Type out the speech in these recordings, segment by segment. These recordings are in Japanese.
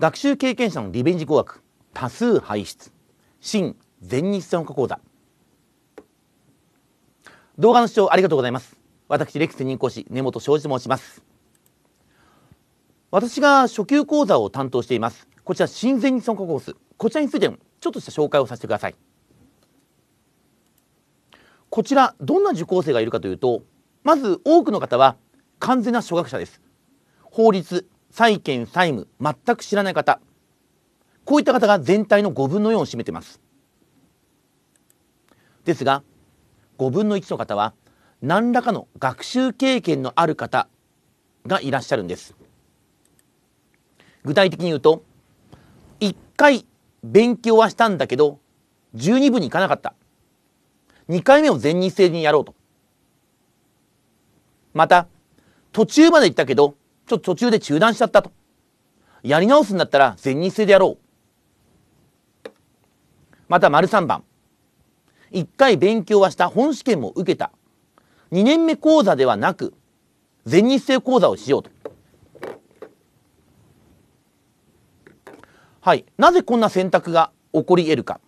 学習経験者のリベンジ語学多数輩出新全日専科講座動画の視聴ありがとうございます私レックス任講師根本庄司と申します私が初級講座を担当していますこちら新全日専科コースこちらについてちょっとした紹介をさせてくださいこちらどんな受講生がいるかというとまず多くの方は完全な初学者です法律債権債務全く知らない方こういった方が全体の5分の4を占めてますですが5分の1の方は何らかの学習経験のある方がいらっしゃるんです具体的に言うと1回勉強はしたんだけど12分にいかなかった2回目を全日制にやろうとまた途中まで行ったけどちょっと途中で中断しちゃったと。やり直すんだったら全日制でやろう。また、丸3番。1回勉強はした本試験も受けた。2年目講座ではなく、全日制講座をしようと。はい。なぜこんな選択が起こり得るか。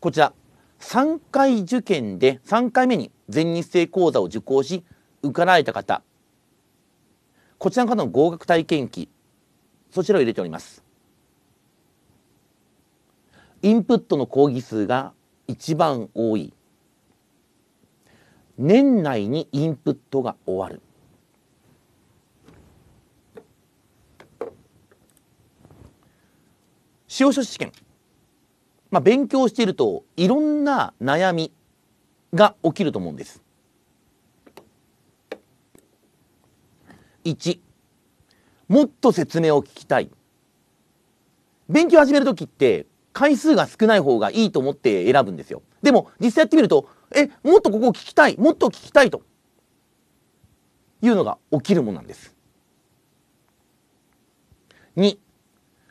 こちら、3回受験で3回目に全日制講座を受講し、受かられた方、こちらの方の合格体験記そちらを入れておりますインプットの講義数が一番多い年内にインプットが終わる司法書士試験、まあ、勉強しているといろんな悩みが起きると思うんです。1もっと説明を聞きたい勉強始める時って回数が少ない方がいいと思って選ぶんですよでも実際やってみるとえもっとここを聞きたいもっと聞きたいというのが起きるものなんです2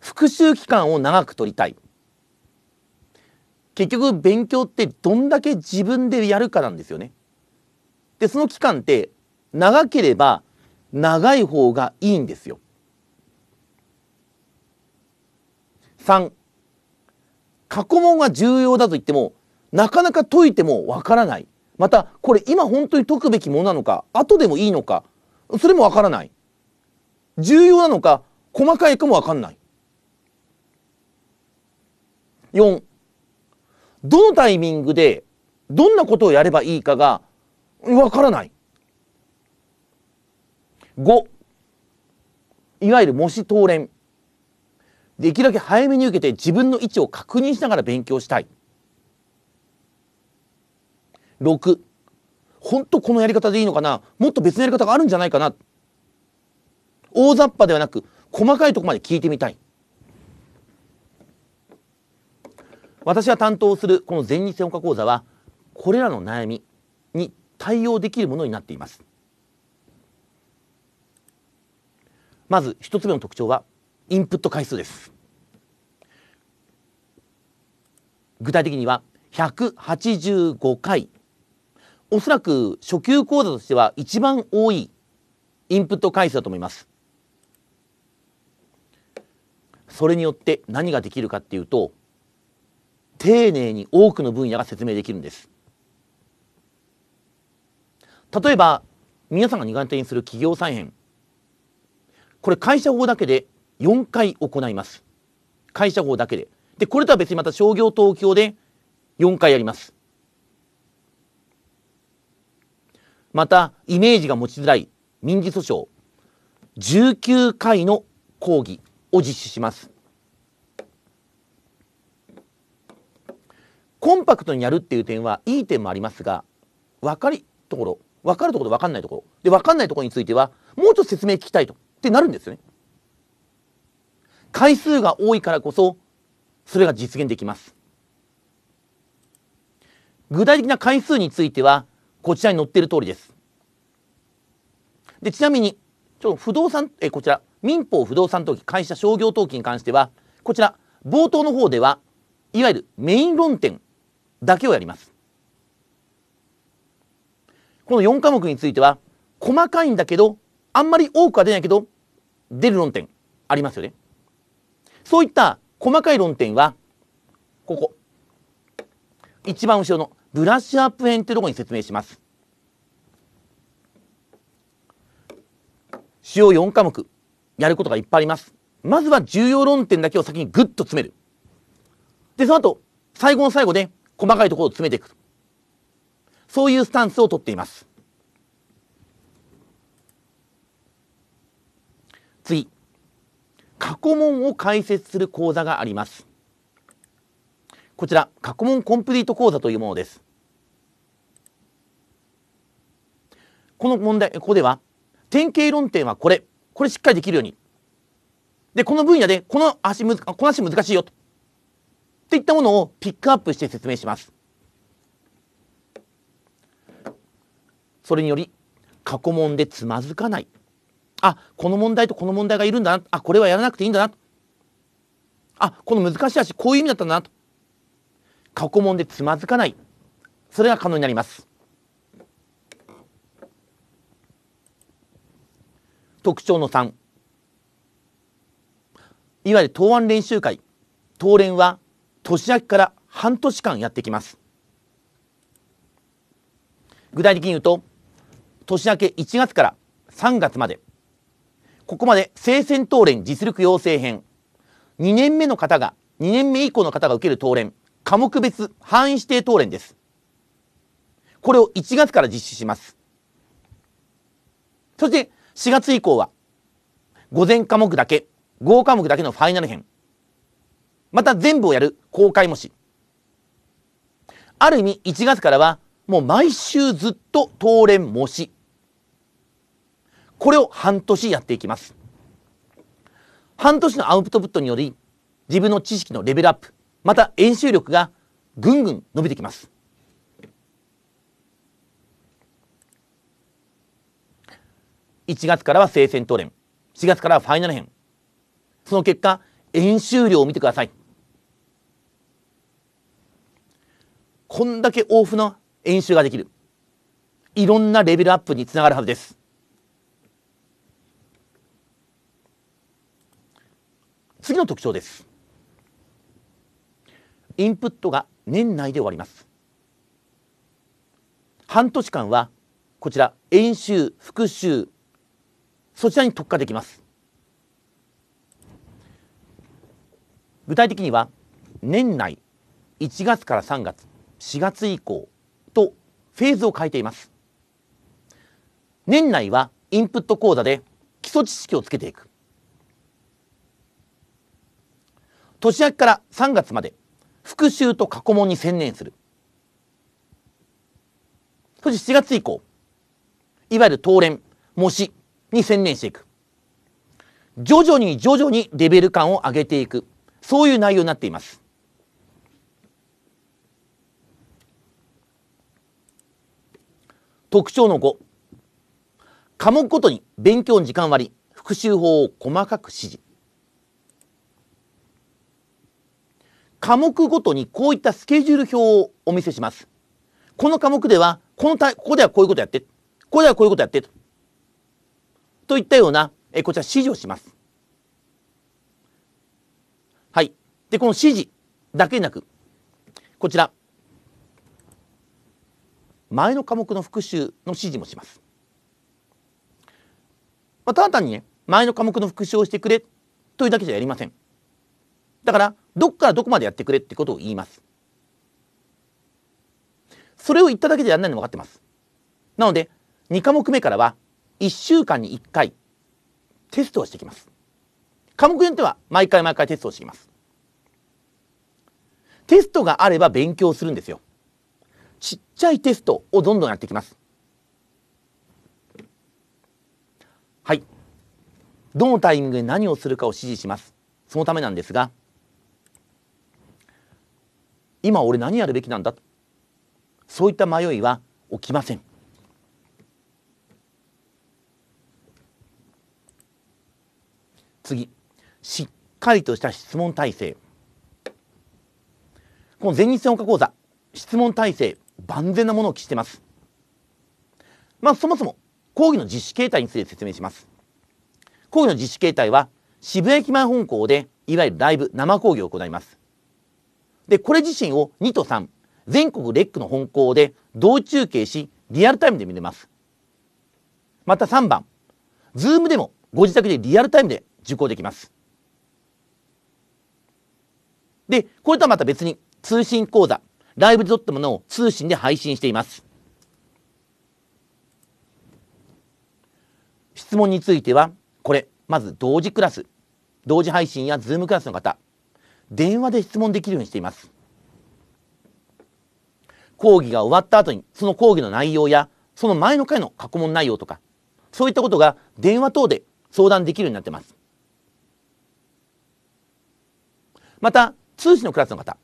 復習期間を長く取りたい結局勉強ってどんだけ自分でやるかなんですよねでその期間って長ければ長い方がいいんですよ。3過去問が重要だと言ってもなかなか解いてもわからないまたこれ今本当に解くべきものなのか後でもいいのかそれもわからない重要なのか細かいかもわかんない4どのタイミングでどんなことをやればいいかがわからない5いわゆる模試当練できるだけ早めに受けて自分の位置を確認しながら勉強したい6本当このやり方でいいのかなもっと別のやり方があるんじゃないかな大雑把ではなく細かいとこまで聞いてみたい私が担当するこの全日専門講座はこれらの悩みに対応できるものになっています。まず一つ目の特徴はインプット回数です具体的には185回おそらく初級講座としては一番多いインプット回数だと思いますそれによって何ができるかっていうと丁寧に多くの分野が説明できるんです例えば皆さんが苦手にする企業再編これ会社法だけで4回行います。会社法だけで。で、これとは別にまた商業登記法で4回やります。また、イメージが持ちづらい民事訴訟、19回の抗議を実施します。コンパクトにやるっていう点はいい点もありますが、分かるところ、分かるところ、分かんないところ。で、分かんないところについては、もうちょっと説明聞きたいと。ってなるんですよね。回数が多いからこそそれが実現できます。具体的な回数についてはこちらに載っている通りです。でちなみにちょっと不動産えこちら民法不動産登記会社商業登記に関してはこちら冒頭の方ではいわゆるメイン論点だけをやります。この4科目については細かいんだけどあんまり多くは出ないけど出る論点ありますよね。そういった細かい論点は、ここ。一番後ろのブラッシュアップ編というところに説明します。主要4科目、やることがいっぱいあります。まずは重要論点だけを先にぐっと詰める。で、その後、最後の最後で細かいところを詰めていく。そういうスタンスをとっています。次過去問を解説する講座がありますこちら過去問コンプリート講座というものですこの問題ここでは典型論点はこれこれしっかりできるようにでこの分野でこの足むこの足難しいよとっていったものをピックアップして説明しますそれにより過去問でつまずかないあこの問題とこの問題がいるんだなあこれはやらなくていいんだなあこの難しい話こういう意味だったんだなと過去問でつまずかないそれが可能になります特徴の3いわゆる答案練習会答練は年明けから半年間やってきます具体的に言うと年明け1月から3月までここまで聖戦討論実力養成編。2年目の方が、2年目以降の方が受ける討論、科目別範囲指定討論です。これを1月から実施します。そして4月以降は、午前科目だけ、合科目だけのファイナル編。また全部をやる公開模試。ある意味1月からは、もう毎週ずっと討論模試これを半年やっていきます。半年のアウトプットにより自分の知識のレベルアップまた演習力がぐんぐん伸びてきます。1月からは聖戦闘練4月からはファイナル編その結果演習量を見てくださいこんだけ豊富な演習ができるいろんなレベルアップにつながるはずです次の特徴ですインプットが年内で終わります半年間はこちら演習復習そちらに特化できます具体的には年内1月から3月4月以降とフェーズを変えています年内はインプット講座で基礎知識をつけていく年明けから3月まで復習と過去問に専念するそして7月以降いわゆる当連模試に専念していく徐々に徐々にレベル感を上げていくそういう内容になっています特徴の5科目ごとに勉強の時間割復習法を細かく指示科目ごとにこういったスケジュール表をお見せします。この科目では、このたここではこういうことやって、ここではこういうことやってと、といったような、えこちら指示をします。はい。で、この指示だけでなく、こちら、前の科目の復習の指示もします。まあ、ただ単にね、前の科目の復習をしてくれというだけじゃやりません。だから、どこからどこまでやってくれってことを言いますそれを言っただけでやらないの分かってますなので2科目目からは1週間に1回テストをしてきます科目によっては毎回毎回テストをしてきますテストがあれば勉強するんですよちっちゃいテストをどんどんやってきますはいどのタイミングで何をするかを指示しますそのためなんですが今俺何やるべきなんだそういった迷いは起きません次しっかりとした質問体制この全日専科講座質問体制万全なものを期してますまあそもそも講義の実施形態について説明します講義の実施形態は渋谷駅前本校でいわゆるライブ生講義を行いますで、これ自身を2と3、全国レックの本校で同中継し、リアルタイムで見れます。また3番、ズームでもご自宅でリアルタイムで受講できます。で、これとはまた別に通信講座、ライブドットものを通信で配信しています。質問については、これ、まず同時クラス、同時配信やズームクラスの方、電話で質問できるようにしています。講義が終わった後にその講義の内容やその前の回の過去問内容とかそういったことが電話等で相談できるようになってます。また通信のクラスの方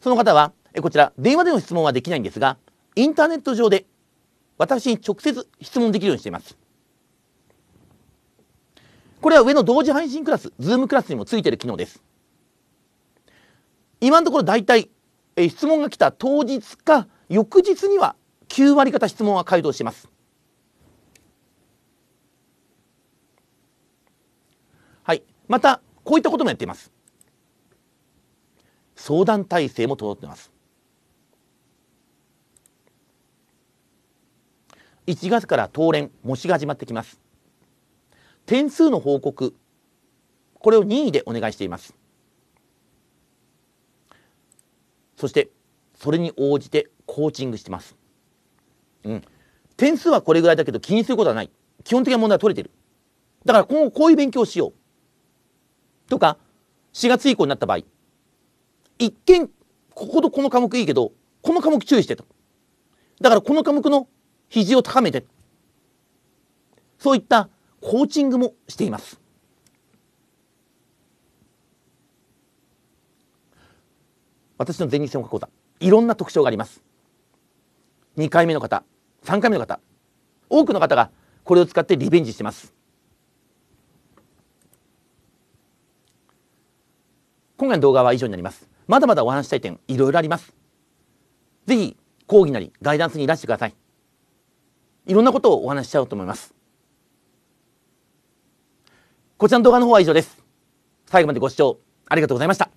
その方はこちら電話での質問はできないんですがインターネット上で私に直接質問できるようにしています。これは上の同時配信クラス Zoom クラスにもついている機能です。今のところ大体、え質問が来た当日か翌日には9割方質問は回答します。はい、またこういったこともやっています。相談体制も整っています。1月から当連模試が始まってきます点数の報告これを任意でお願いしていますそしてそれに応じてコーチングしてます。うん。点数はこれぐらいだけど気にすることはない。基本的な問題は取れてる。だから今後こういう勉強をしよう。とか、4月以降になった場合、一見、こことこの科目いいけど、この科目注意してと。だからこの科目の比重を高めて。そういったコーチングもしています。私の全日専門家講座いろんな特徴があります2回目の方3回目の方多くの方がこれを使ってリベンジしてます今回の動画は以上になりますまだまだお話したい点いろいろありますぜひ講義なりガイダンスにいらしてくださいいろんなことをお話ししちゃおうと思いますこちらの動画の方は以上です最後までご視聴ありがとうございました